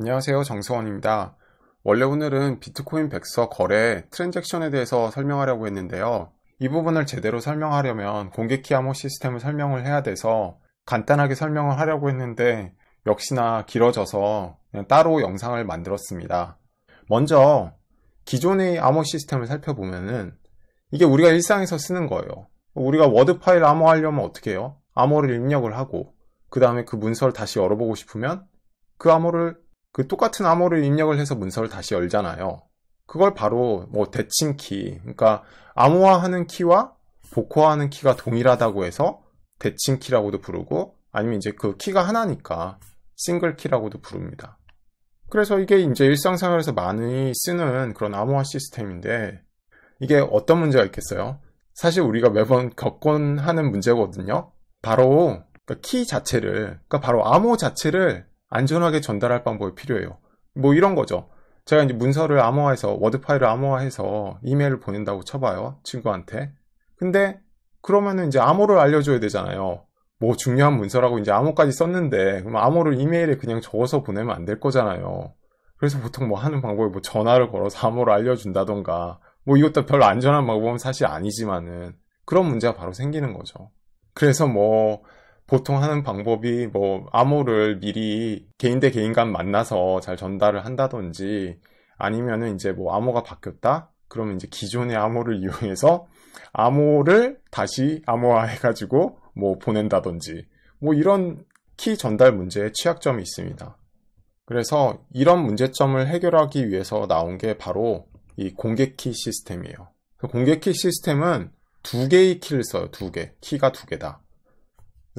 안녕하세요. 정수원입니다. 원래 오늘은 비트코인 백서 거래 트랜잭션에 대해서 설명하려고 했는데요. 이 부분을 제대로 설명하려면 공개키 암호 시스템을 설명을 해야 돼서 간단하게 설명을 하려고 했는데 역시나 길어져서 그냥 따로 영상을 만들었습니다. 먼저 기존의 암호 시스템을 살펴보면은 이게 우리가 일상에서 쓰는 거예요. 우리가 워드 파일 암호 하려면 어떻게 해요? 암호를 입력을 하고 그 다음에 그 문서를 다시 열어보고 싶으면 그 암호를 그 똑같은 암호를 입력을 해서 문서를 다시 열잖아요. 그걸 바로 뭐 대칭 키, 그러니까 암호화하는 키와 복호화하는 키가 동일하다고 해서 대칭 키라고도 부르고 아니면 이제 그 키가 하나니까 싱글 키라고도 부릅니다. 그래서 이게 이제 일상생활에서 많이 쓰는 그런 암호화 시스템인데 이게 어떤 문제가 있겠어요? 사실 우리가 매번 겪곤 하는 문제거든요. 바로 그러니까 키 자체를, 그러니까 바로 암호 자체를 안전하게 전달할 방법이 필요해요. 뭐 이런 거죠. 제가 이제 문서를 암호화해서 워드 파일을 암호화해서 이메일을 보낸다고 쳐봐요 친구한테. 근데 그러면은 이제 암호를 알려줘야 되잖아요. 뭐 중요한 문서라고 이제 암호까지 썼는데 그럼 암호를 이메일에 그냥 적어서 보내면 안 될 거잖아요. 그래서 보통 뭐 하는 방법이 뭐 전화를 걸어서 암호를 알려준다던가 뭐 이것도 별로 안전한 방법은 사실 아니지만은 그런 문제가 바로 생기는 거죠. 그래서 뭐 보통 하는 방법이 뭐 암호를 미리 개인 대 개인 간 만나서 잘 전달을 한다든지 아니면은 이제 뭐 암호가 바뀌었다? 그러면 이제 기존의 암호를 이용해서 암호를 다시 암호화해가지고 뭐 보낸다든지 뭐 이런 키 전달 문제의 취약점이 있습니다. 그래서 이런 문제점을 해결하기 위해서 나온 게 바로 이 공개 키 시스템이에요. 그 공개 키 시스템은 두 개의 키를 써요. 두 개. 키가 두 개다.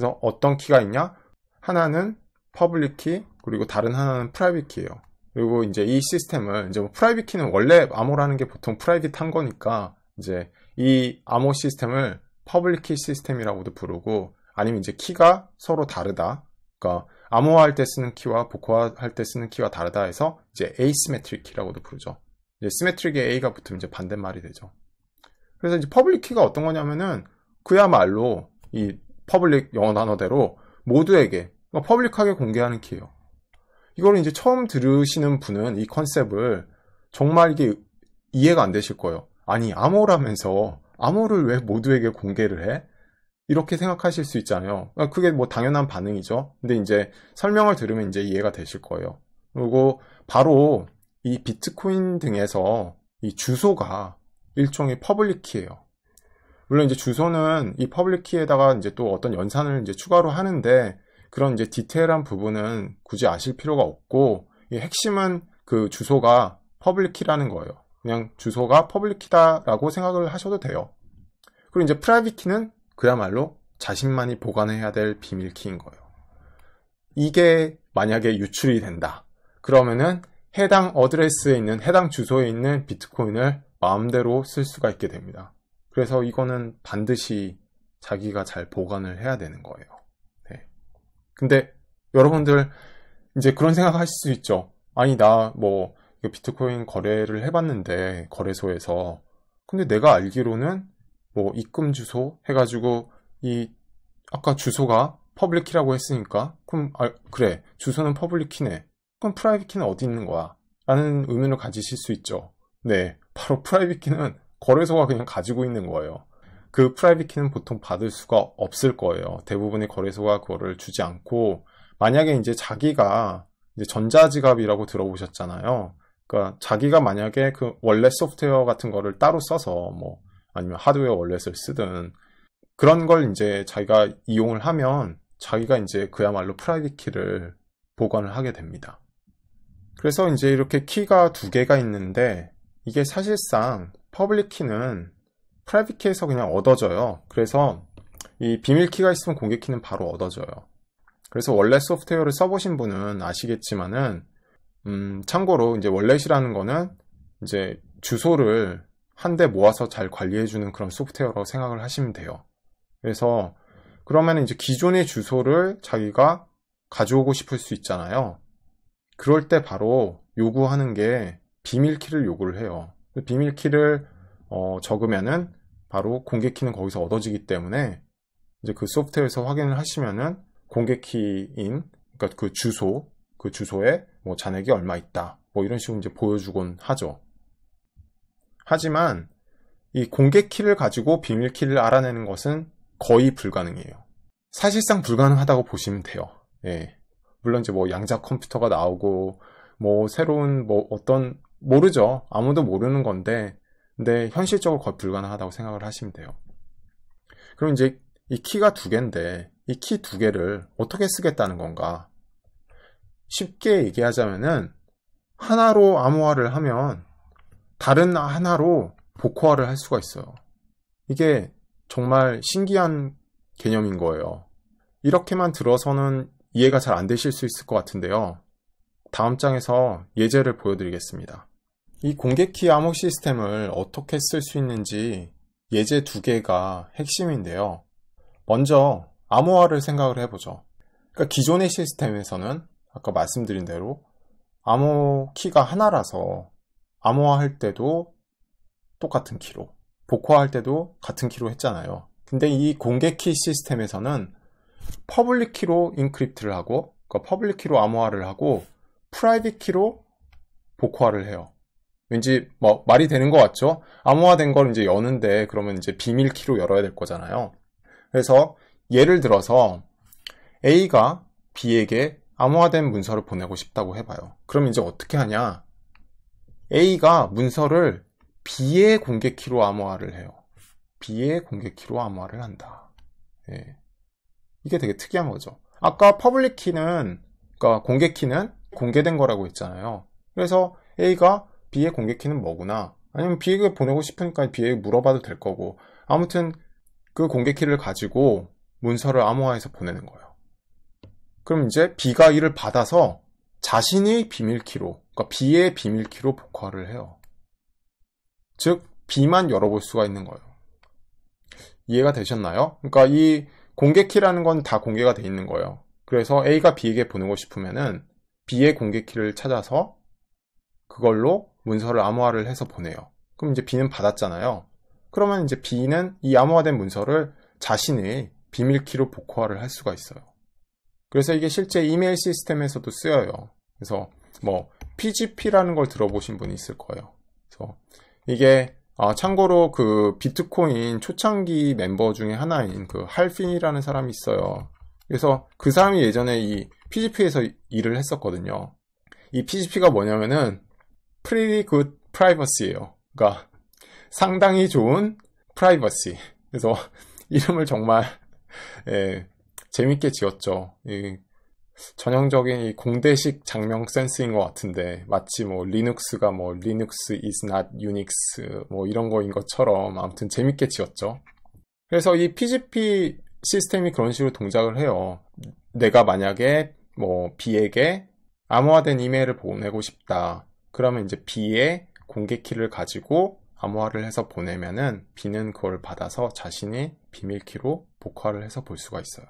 그래서 어떤 키가 있냐? 하나는 퍼블릭 키, 그리고 다른 하나는 프라이빗 키예요. 그리고 이제 이 시스템을 이제 뭐 프라이빗 키는 원래 암호라는 게 보통 프라이빗한 거니까 이제 이 암호 시스템을 퍼블릭 키 시스템이라고도 부르고 아니면 이제 키가 서로 다르다. 그러니까 암호화할 때 쓰는 키와 복호화할 때 쓰는 키와 다르다 해서 이제 에이스메트릭 키라고도 부르죠. 이제 스메트릭에 A가 붙으면 이제 반대말이 되죠. 그래서 이제 퍼블릭 키가 어떤 거냐면은 그야말로 이 퍼블릭 영어 단어대로 모두에게 그러니까 퍼블릭하게 공개하는 키예요. 이걸 이제 처음 들으시는 분은 이 컨셉을 정말 이게 이해가 안 되실 거예요. 아니 암호라면서 암호를 왜 모두에게 공개를 해? 이렇게 생각하실 수 있잖아요. 그러니까 그게 뭐 당연한 반응이죠. 근데 이제 설명을 들으면 이제 이해가 되실 거예요. 그리고 바로 이 비트코인 등에서 이 주소가 일종의 퍼블릭 키예요. 물론 이제 주소는 이 퍼블릭 키에다가 이제 또 어떤 연산을 이제 추가로 하는데 그런 이제 디테일한 부분은 굳이 아실 필요가 없고 이 핵심은 그 주소가 퍼블릭 키라는 거예요. 그냥 주소가 퍼블릭 키다라고 생각을 하셔도 돼요. 그리고 이제 프라이빗 키는 그야말로 자신만이 보관해야 될 비밀 키인 거예요. 이게 만약에 유출이 된다. 그러면은 해당 어드레스에 있는 해당 주소에 있는 비트코인을 마음대로 쓸 수가 있게 됩니다. 그래서 이거는 반드시 자기가 잘 보관을 해야 되는 거예요. 네. 근데 여러분들 이제 그런 생각하실 수 있죠. 아니 나뭐 비트코인 거래를 해봤는데 거래소에서 근데 내가 알기로는 뭐 입금 주소 해가지고 이 아까 주소가 퍼블릭키라고 했으니까 그럼 아, 그래 주소는 퍼블릭키네 그럼 프라이빗키는 어디 있는 거야? 라는 의문을 가지실 수 있죠. 네, 바로 프라이빗키는 거래소가 그냥 가지고 있는 거예요. 그 프라이빗 키는 보통 받을 수가 없을 거예요. 대부분의 거래소가 그거를 주지 않고 만약에 이제 자기가 이제 전자지갑이라고 들어보셨잖아요. 그러니까 자기가 만약에 그 원래 소프트웨어 같은 거를 따로 써서 뭐 아니면 하드웨어 원래를 쓰든 그런 걸 이제 자기가 이용을 하면 자기가 이제 그야말로 프라이빗 키를 보관을 하게 됩니다. 그래서 이제 이렇게 키가 두 개가 있는데 이게 사실상 퍼블릭 키는 프라이빗 키에서 그냥 얻어져요. 그래서 이 비밀 키가 있으면 공개 키는 바로 얻어져요. 그래서 원래 소프트웨어를 써보신 분은 아시겠지만은 음, 참고로 이제 원래시라는 거는 이제 주소를 한데 모아서 잘 관리해주는 그런 소프트웨어라고 생각을 하시면 돼요. 그래서 그러면 이제 기존의 주소를 자기가 가져오고 싶을 수 있잖아요. 그럴 때 바로 요구하는 게 비밀키를 요구를 해요. 그 비밀키를 어, 적으면은 바로 공개키는 거기서 얻어지기 때문에 이제 그 소프트웨어에서 확인을 하시면은 공개키인 그러니까 그 주소 그 주소에 뭐 잔액이 얼마 있다 뭐 이런 식으로 이제 보여주곤 하죠. 하지만 이 공개키를 가지고 비밀키를 알아내는 것은 거의 불가능이에요 사실상 불가능하다고 보시면 돼요. 예. 물론 이제 뭐 양자 컴퓨터가 나오고 뭐 새로운 뭐 어떤 모르죠. 아무도 모르는 건데, 근데 현실적으로 거의 불가능하다고 생각을 하시면 돼요. 그럼 이제 이 키가 두 개인데, 이 키 두 개를 어떻게 쓰겠다는 건가? 쉽게 얘기하자면은, 하나로 암호화를 하면, 다른 하나로 복호화를 할 수가 있어요. 이게 정말 신기한 개념인 거예요. 이렇게만 들어서는 이해가 잘 안 되실 수 있을 것 같은데요. 다음 장에서 예제를 보여드리겠습니다. 이 공개키 암호 시스템을 어떻게 쓸 수 있는지 예제 두 개가 핵심인데요. 먼저 암호화를 생각을 해보죠. 그러니까 기존의 시스템에서는 아까 말씀드린 대로 암호 키가 하나라서 암호화할 때도 똑같은 키로, 복화할 때도 같은 키로 했잖아요. 근데 이 공개키 시스템에서는 퍼블릭 키로 인크립트를 하고, 그러니까 퍼블릭 키로 암호화를 하고, 프라이빗 키로 복화를 해요. 왠지 뭐 말이 되는 것 같죠? 암호화된 걸 이제 여는데 그러면 이제 비밀 키로 열어야 될 거잖아요. 그래서 예를 들어서 A가 B에게 암호화된 문서를 보내고 싶다고 해봐요. 그럼 이제 어떻게 하냐? A가 문서를 B의 공개 키로 암호화를 해요. B의 공개 키로 암호화를 한다. 예. 이게 되게 특이한 거죠. 아까 퍼블릭 키는 그러니까 공개 키는 공개된 거라고 했잖아요. 그래서 A가 B의 공개키는 뭐구나. 아니면 B에게 보내고 싶으니까 B에게 물어봐도 될 거고. 아무튼 그 공개키를 가지고 문서를 암호화해서 보내는 거예요. 그럼 이제 B가 이를 받아서 자신의 비밀키로, 그러니까 B의 비밀키로 복화를 해요. 즉, B만 열어볼 수가 있는 거예요. 이해가 되셨나요? 그러니까 이 공개키라는 건 다 공개가 돼 있는 거예요. 그래서 A가 B에게 보내고 싶으면은 B의 공개키를 찾아서 그걸로 문서를 암호화를 해서 보내요. 그럼 이제 B는 받았잖아요. 그러면 이제 B는 이 암호화된 문서를 자신의 비밀키로 복호화를 할 수가 있어요. 그래서 이게 실제 이메일 시스템에서도 쓰여요. 그래서 뭐 PGP라는 걸 들어보신 분이 있을 거예요. 그래서 이게 아, 참고로 그 비트코인 초창기 멤버 중에 하나인 그 할핀이라는 사람이 있어요. 그래서 그 사람이 예전에 이 PGP에서 일을 했었거든요. 이 PGP가 뭐냐면은 pretty good privacy예요. 그러니까 상당히 좋은 프라이버시. 그래서 이름을 정말 예, 재밌게 지었죠. 이 전형적인 이 공대식 장명 센스인 것 같은데 마치 뭐 리눅스가 뭐 리눅스 is not unix 뭐 이런 거인 것처럼 아무튼 재밌게 지었죠. 그래서 이 PGP 시스템이 그런 식으로 동작을 해요. 내가 만약에 뭐 B에게 암호화된 이메일을 보내고 싶다. 그러면 이제 B의 공개 키를 가지고 암호화를 해서 보내면은 B는 그걸 받아서 자신의 비밀 키로 복화를 해서 볼 수가 있어요.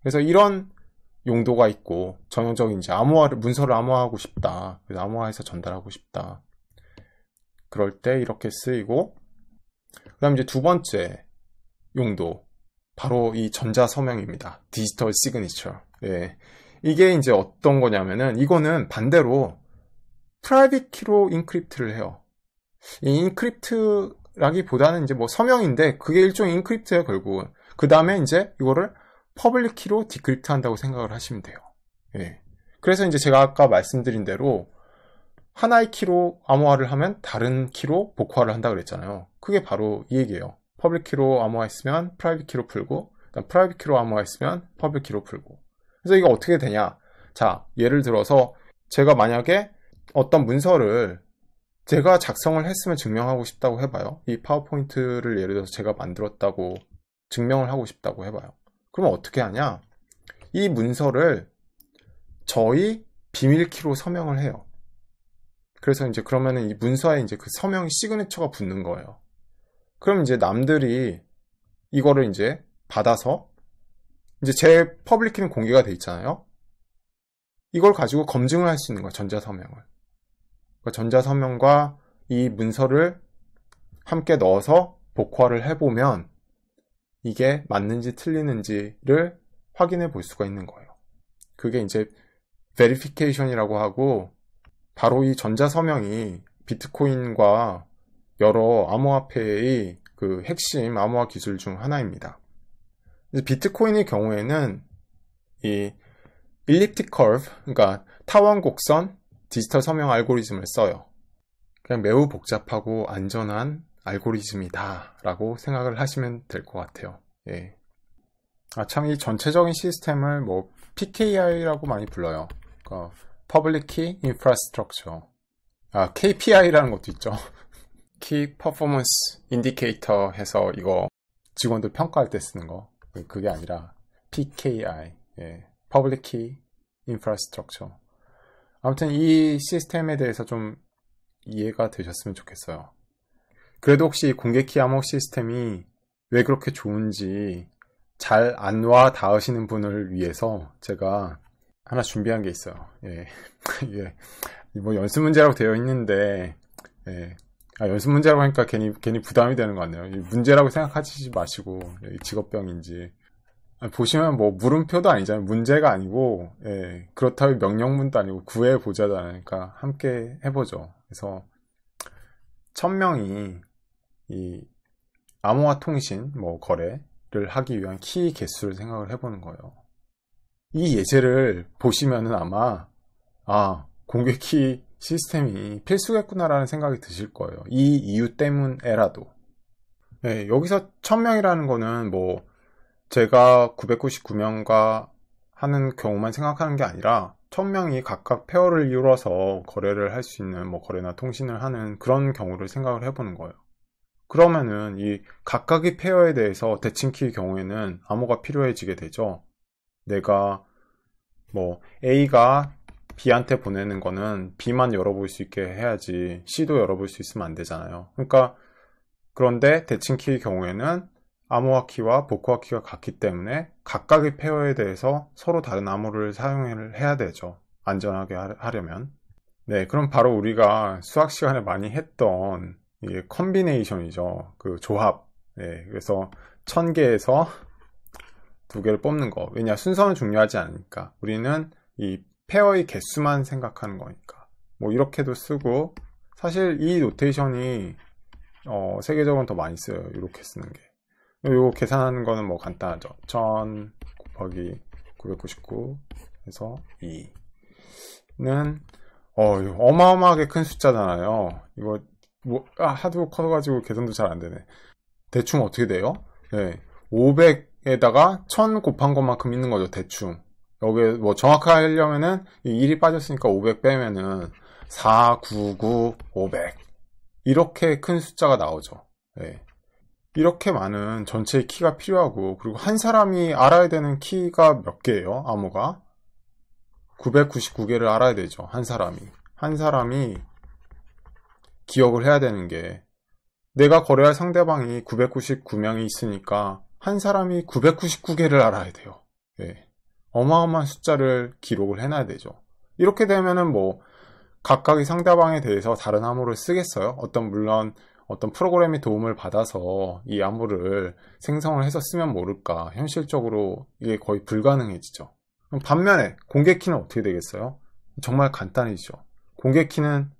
그래서 이런 용도가 있고 전형적인 이제 암호화를 문서를 암호화하고 싶다. 그래서 암호화해서 전달하고 싶다. 그럴 때 이렇게 쓰이고 그다음 이제 두 번째 용도 바로 이 전자 서명입니다. 디지털 시그니처. 예. 이게 이제 어떤 거냐면은 이거는 반대로 프라이빗 키로 인크립트를 해요. 이 인크립트라기보다는 이제 뭐 서명인데 그게 일종의 인크립트예요 결국은. 그 다음에 이제 이거를 퍼블릭 키로 디크립트 한다고 생각을 하시면 돼요. 예. 그래서 이제 제가 아까 말씀드린 대로 하나의 키로 암호화를 하면 다른 키로 복화를 한다 그랬잖아요. 그게 바로 이 얘기예요. 퍼블릭 키로 암호화했으면 프라이빗 키로 풀고, 프라이빗 키로 암호화했으면 퍼블릭 키로 풀고. 그래서 이거 어떻게 되냐? 자, 예를 들어서 제가 만약에 어떤 문서를 제가 작성을 했으면 증명하고 싶다고 해봐요. 이 파워포인트를 예를 들어서 제가 만들었다고 증명을 하고 싶다고 해봐요. 그러면 어떻게 하냐? 이 문서를 저희 비밀키로 서명을 해요. 그래서 이제 그러면은 이 문서에 이제 그 서명 이 시그니처가 붙는 거예요. 그럼 이제 남들이 이거를 이제 받아서 이제 제 퍼블릭키는 공개가 돼 있잖아요. 이걸 가지고 검증을 할 수 있는 거예요. 전자서명을. 그러니까 전자서명과 이 문서를 함께 넣어서 복화를 해보면 이게 맞는지 틀리는지를 확인해 볼 수가 있는 거예요. 그게 이제 v e r i i f c a t i o n 이라고 하고 바로 이 전자서명이 비트코인과 여러 암호화폐의 그 핵심 암호화 기술 중 하나입니다. 비트코인의 경우에는 이 일립틱 커브, 그러니까 타원 곡선 디지털 서명 알고리즘을 써요. 그냥 매우 복잡하고 안전한 알고리즘이다 라고 생각을 하시면 될 것 같아요. 예. 아, 참, 이 전체적인 시스템을 뭐 PKI라고 많이 불러요. 그러니까 Public Key Infrastructure. 아, KPI라는 것도 있죠. Key Performance Indicator 해서 이거 직원들 평가할 때 쓰는 거. 그게 아니라 PKI. 예. Public Key Infrastructure. 아무튼 이 시스템에 대해서 좀 이해가 되셨으면 좋겠어요. 그래도 혹시 공개 키 암호 시스템이 왜 그렇게 좋은지 잘 안 와 닿으시는 분을 위해서 제가 하나 준비한 게 있어요. 예. 예. 뭐 연습 문제라고 되어 있는데, 예. 아, 연습 문제라고 하니까 괜히, 괜히 부담이 되는 것 같네요. 문제라고 생각하지 마시고, 직업병인지. 보시면 뭐 물음표도 아니잖아요. 문제가 아니고 예, 그렇다고 명령문도 아니고 구해 보자잖 그러니까 함께 해보죠. 그래서 천 명이 이 암호화 통신 뭐 거래를 하기 위한 키 개수를 생각을 해보는 거예요. 이 예제를 보시면은 아마 아 공개 키 시스템이 필수겠구나라는 생각이 드실 거예요. 이 이유 때문에라도 예, 여기서 천명이라는 거는 뭐 제가 999명과 하는 경우만 생각하는 게 아니라 1000명이 각각 페어를 이루어서 거래를 할 수 있는 뭐 거래나 통신을 하는 그런 경우를 생각을 해보는 거예요. 그러면은 이 각각의 페어에 대해서 대칭키의 경우에는 암호가 필요해지게 되죠. 내가 뭐 A가 B한테 보내는 거는 B만 열어볼 수 있게 해야지 C도 열어볼 수 있으면 안 되잖아요. 그러니까 그런데 대칭키의 경우에는 암호화 키와 복호화 키가 같기 때문에 각각의 페어에 대해서 서로 다른 암호를 사용해야 되죠. 안전하게 하려면. 네, 그럼 바로 우리가 수학 시간에 많이 했던 이게 컨비네이션이죠. 그 조합. 네, 그래서 1000개에서 두 개를 뽑는 거. 왜냐, 순서는 중요하지 않으니까. 우리는 이 페어의 개수만 생각하는 거니까. 뭐 이렇게도 쓰고 사실 이 노테이션이 어, 세계적으로 더 많이 써요. 이렇게 쓰는 게. 요 계산하는 거는 뭐 간단하죠. 1000 곱하기 999 해서 2는 어, 어마어마하게 큰 숫자잖아요. 이거 뭐, 아, 하도 커가지고 계산도 잘 안 되네. 대충 어떻게 돼요? 네. 예, 500에다가 1000 곱한 것만큼 있는 거죠, 대충. 여기 뭐 정확하려면은 게하 1이 빠졌으니까 500 빼면은 4, 9, 9, 500. 이렇게 큰 숫자가 나오죠. 네. 이렇게 많은 전체의 키가 필요하고 그리고 한 사람이 알아야 되는 키가 몇 개예요? 암호가 999개를 알아야 되죠. 한 사람이 한 사람이 기억을 해야 되는 게 내가 거래할 상대방이 999명이 있으니까 한 사람이 999개를 알아야 돼요. 네. 어마어마한 숫자를 기록을 해놔야 되죠. 이렇게 되면은 뭐 각각의 상대방에 대해서 다른 암호를 쓰겠어요. 어떤 물론 어떤 프로그램의 도움을 받아서 이 암호를 생성을 해서 쓰면 모를까 현실적으로 이게 거의 불가능해지죠. 반면에 공개 키는 어떻게 되겠어요? 정말 간단해지죠. 공개 키는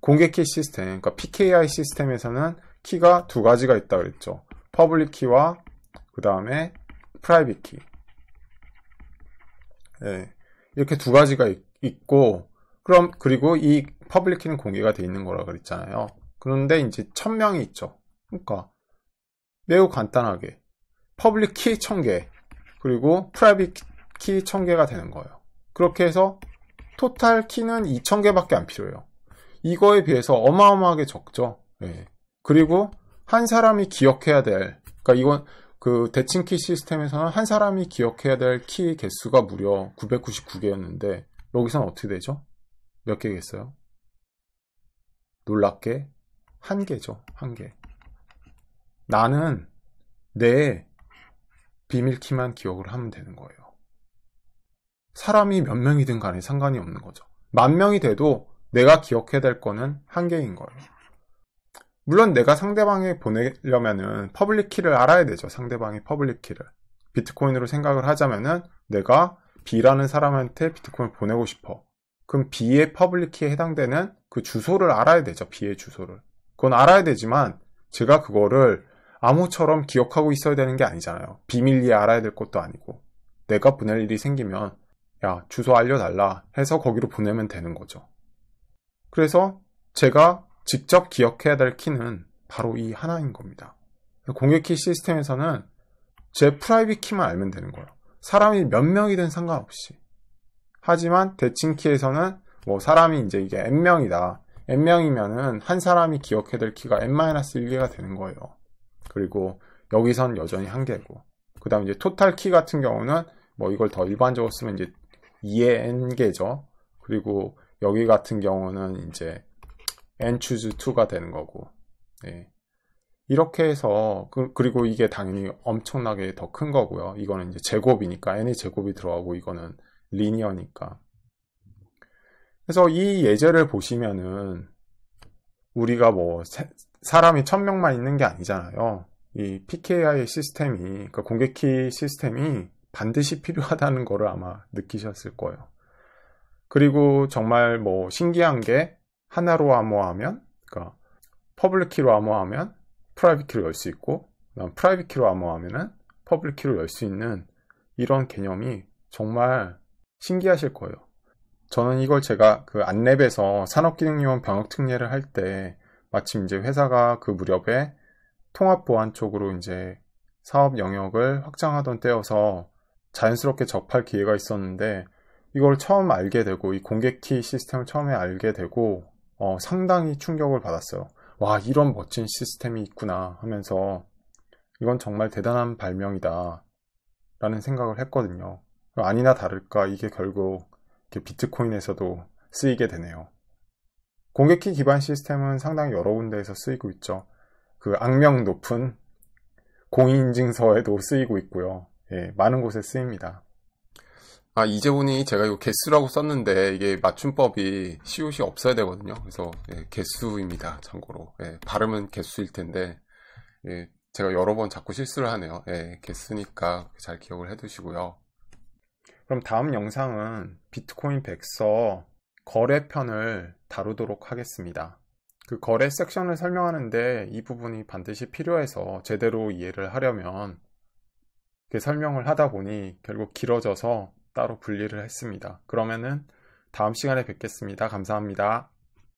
공개 키 시스템, 그러니까 PKI 시스템에서는 키가 두 가지가 있다 그랬죠. 퍼블릭 키와 그 다음에 프라이빗 키. 네, 이렇게 두 가지가 있, 있고, 그럼 그리고 이 퍼블릭 키는 공개가 돼 있는 거라 그랬잖아요. 그런데 이제 1000명이 있죠. 그러니까 매우 간단하게 퍼블릭 키 1000개 그리고 프라이빗 키 1000개가 되는 거예요. 그렇게 해서 토탈 키는 2000개밖에 안 필요해요. 이거에 비해서 어마어마하게 적죠. 예. 그리고 한 사람이 기억해야 될 그러니까 이건 그 대칭키 시스템에서는 한 사람이 기억해야 될 키 개수가 무려 999개였는데 여기서는 어떻게 되죠? 몇 개겠어요? 놀랍게 한계죠. 한계. 나는 내 비밀키만 기억을 하면 되는 거예요. 사람이 몇 명이든 간에 상관이 없는 거죠. 만 명이 돼도 내가 기억해야 될 거는 한계인 거예요. 물론 내가 상대방에 보내려면은 퍼블릭 키를 알아야 되죠. 상대방의 퍼블릭 키를. 비트코인으로 생각을 하자면은 내가 B라는 사람한테 비트코인을 보내고 싶어. 그럼 B의 퍼블릭 키에 해당되는 그 주소를 알아야 되죠. B의 주소를. 그건 알아야 되지만 제가 그거를 암호처럼 기억하고 있어야 되는 게 아니잖아요. 비밀리에 알아야 될 것도 아니고 내가 보낼 일이 생기면 야 주소 알려달라 해서 거기로 보내면 되는 거죠. 그래서 제가 직접 기억해야 될 키는 바로 이 하나인 겁니다. 공유키 시스템에서는 제 프라이빗 키만 알면 되는 거예요. 사람이 몇 명이든 상관없이. 하지만 대칭 키에서는 뭐 사람이 이제 이게 n명이다. n명이면은 한 사람이 기억해야 될 키가 n-1개가 되는 거예요. 그리고 여기선 여전히 한개고 그 다음 이제 토탈 키 같은 경우는 뭐 이걸 더 일반적으로 쓰면 이제 2 n개죠. 그리고 여기 같은 경우는 이제 n choose 2가 되는 거고 네. 이렇게 해서 그, 리고 이게 당연히 엄청나게 더 큰 거고요. 이거는 이제 제곱이니까 n의 제곱이 들어가고 이거는 리니어니까 그래서 이 예제를 보시면은 우리가 뭐 사람이 천명만 있는 게 아니잖아요. 이 PKI 시스템이, 그공개키 그러니까 시스템이 반드시 필요하다는 거를 아마 느끼셨을 거예요. 그리고 정말 뭐 신기한 게 하나로 암호하면, 그러니까 퍼블릭 키로 암호하면 프라이빗 키로 열 수 있고, 프라이빗 키로 암호하면은 퍼블릭 키로 열 수 있는 이런 개념이 정말 신기하실 거예요. 저는 이걸 제가 그 안랩에서 산업기능요원 병역특례를 할 때 마침 이제 회사가 그 무렵에 통합보안 쪽으로 이제 사업 영역을 확장하던 때여서 자연스럽게 접할 기회가 있었는데 이걸 처음 알게 되고 이 공개키 시스템을 처음에 알게 되고 어, 상당히 충격을 받았어요. 와 이런 멋진 시스템이 있구나 하면서 이건 정말 대단한 발명이다 라는 생각을 했거든요. 아니나 다를까 이게 결국 비트코인에서도 쓰이게 되네요. 공개키 기반 시스템은 상당히 여러 군데에서 쓰이고 있죠. 그 악명 높은 공인인증서에도 쓰이고 있고요. 예, 많은 곳에 쓰입니다. 아, 이제 보니 제가 이거 개수라고 썼는데 이게 맞춤법이 시옷이 없어야 되거든요. 그래서 예, 개수입니다. 참고로. 예, 발음은 개수일 텐데 예, 제가 여러 번 자꾸 실수를 하네요. 예, 개수니까 잘 기억을 해두시고요. 그럼 다음 영상은 비트코인 백서 거래편을 다루도록 하겠습니다. 그 거래 섹션을 설명하는데 이 부분이 반드시 필요해서 제대로 이해를 하려면 설명을 하다 보니 결국 길어져서 따로 분리를 했습니다. 그러면은 다음 시간에 뵙겠습니다. 감사합니다.